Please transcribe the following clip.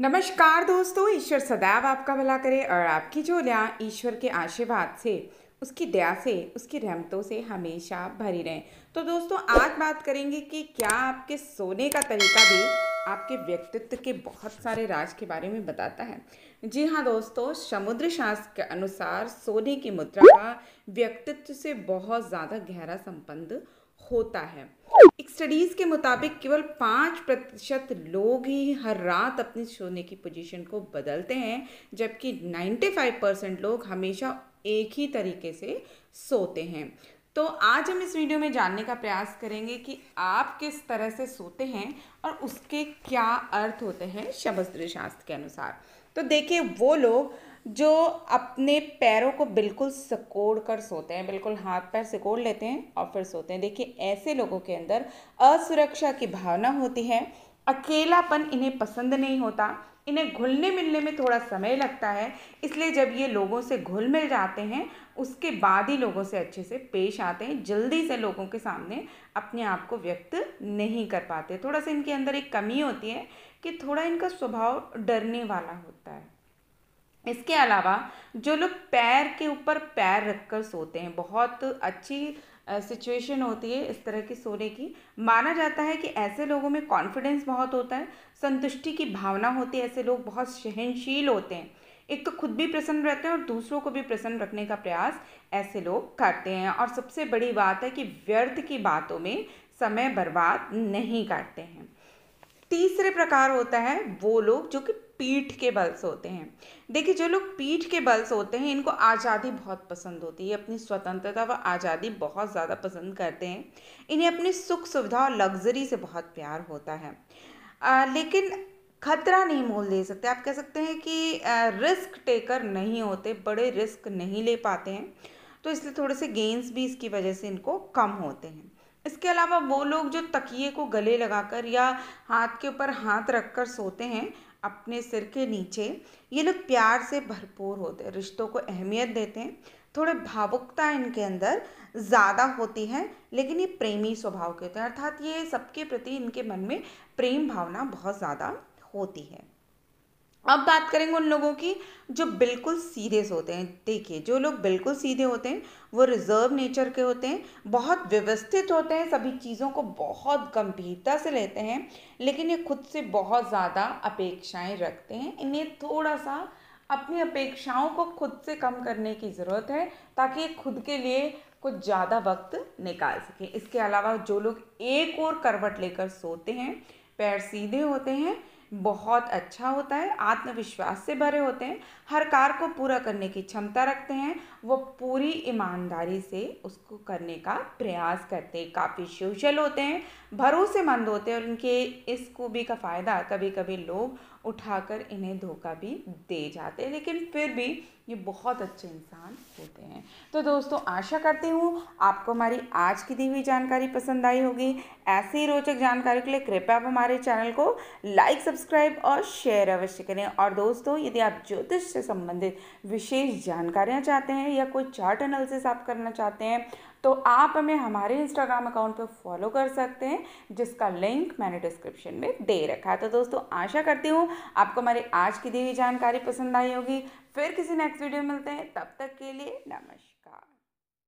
नमस्कार दोस्तों ईश्वर सदैव आपका भला करे और आपकी झोलियाँ ईश्वर के आशीर्वाद से उसकी दया से उसकी रहमतों से हमेशा भरी रहें तो दोस्तों आज बात करेंगे कि क्या आपके सोने का तरीका भी आपके व्यक्तित्व के बहुत सारे राज के बारे में बताता है जी हाँ दोस्तों समुद्र शास्त्र के अनुसार सोने की मुद्रा का व्यक्तित्व से बहुत ज़्यादा गहरा संबंध होता है एक स्टडीज़ के मुताबिक केवल पाँच प्रतिशत लोग ही हर रात अपनी सोने की पोजीशन को बदलते हैं जबकि 95 परसेंट लोग हमेशा एक ही तरीके से सोते हैं तो आज हम इस वीडियो में जानने का प्रयास करेंगे कि आप किस तरह से सोते हैं और उसके क्या अर्थ होते हैं शब्द शास्त्र के अनुसार तो देखिए वो लोग जो अपने पैरों को बिल्कुल सिकोड़ कर सोते हैं बिल्कुल हाथ पैर सिकोड़ लेते हैं और फिर सोते हैं देखिए ऐसे लोगों के अंदर असुरक्षा की भावना होती है अकेलापन इन्हें पसंद नहीं होता इन्हें घुलने मिलने में थोड़ा समय लगता है इसलिए जब ये लोगों से घुल मिल जाते हैं उसके बाद ही लोगों से अच्छे से पेश आते हैं जल्दी से लोगों के सामने अपने आप को व्यक्त नहीं कर पाते थोड़ा सा इनके अंदर एक कमी होती है कि थोड़ा इनका स्वभाव डरने वाला होता है इसके अलावा जो लोग पैर के ऊपर पैर रखकर सोते हैं बहुत अच्छी सिचुएशन होती है इस तरह की सोने की माना जाता है कि ऐसे लोगों में कॉन्फिडेंस बहुत होता है संतुष्टि की भावना होती है ऐसे लोग बहुत सहनशील होते हैं एक तो खुद भी प्रसन्न रहते हैं और दूसरों को भी प्रसन्न रखने का प्रयास ऐसे लोग करते हैं और सबसे बड़ी बात है कि व्यर्थ की बातों में समय बर्बाद नहीं करते हैं तीसरे प्रकार होता है वो लोग जो कि पीठ के बल सोते हैं देखिए जो लोग पीठ के बल सोते हैं इनको आज़ादी बहुत पसंद होती है अपनी स्वतंत्रता व आज़ादी बहुत ज़्यादा पसंद करते हैं इन्हें अपनी सुख सुविधा और लग्जरी से बहुत प्यार होता है आ, लेकिन खतरा नहीं मोल दे सकते आप कह सकते हैं कि आ, रिस्क टेकर नहीं होते बड़े रिस्क नहीं ले पाते हैं तो इसलिए थोड़े से गेंस भी इसकी वजह से इनको कम होते हैं इसके अलावा वो लोग जो तकिए को गले लगाकर या हाथ के ऊपर हाथ रखकर सोते हैं अपने सिर के नीचे ये लोग प्यार से भरपूर होते हैं रिश्तों को अहमियत देते हैं थोड़े भावुकता इनके अंदर ज़्यादा होती है लेकिन ये प्रेमी स्वभाव के होते हैं अर्थात ये सबके प्रति इनके मन में प्रेम भावना बहुत ज़्यादा होती है अब बात करेंगे उन लोगों की जो बिल्कुल सीरियस होते हैं देखिए जो लोग बिल्कुल सीधे होते हैं वो रिजर्व नेचर के होते हैं बहुत व्यवस्थित होते हैं सभी चीज़ों को बहुत गंभीरता से लेते हैं लेकिन ये खुद से बहुत ज़्यादा अपेक्षाएं रखते हैं इन्हें थोड़ा सा अपनी अपेक्षाओं को खुद से कम करने की ज़रूरत है ताकि खुद के लिए कुछ ज़्यादा वक्त निकाल सकें इसके अलावा जो लोग एक और करवट लेकर सोते हैं पैर सीधे होते हैं बहुत अच्छा होता है आत्मविश्वास से भरे होते हैं हर कार्य को पूरा करने की क्षमता रखते हैं वो पूरी ईमानदारी से उसको करने का प्रयास करते हैं काफ़ी सोशल होते हैं भरोसेमंद होते हैं और उनके इस खूबी का फ़ायदा कभी कभी लोग उठाकर इन्हें धोखा भी दे जाते हैं लेकिन फिर भी ये बहुत अच्छे इंसान होते हैं तो दोस्तों आशा करती हूँ आपको हमारी आज की दी हुई जानकारी पसंद आई होगी ऐसी ही रोचक जानकारी के लिए कृपया आप हमारे चैनल को लाइक सब्सक्राइब और शेयर अवश्य करें और दोस्तों यदि आप ज्योतिष से संबंधित विशेष जानकारियाँ चाहते हैं या कोई चार्ट एनालिसिस आप करना चाहते हैं तो आप हमें हमारे इंस्टाग्राम अकाउंट पर फॉलो कर सकते हैं जिसका लिंक मैंने डिस्क्रिप्शन में दे रखा है तो दोस्तों आशा करती हूँ आपको हमारी आज की दी हुई जानकारी पसंद आई होगी फिर किसी नेक्स्ट वीडियो में मिलते हैं तब तक के लिए नमस्कार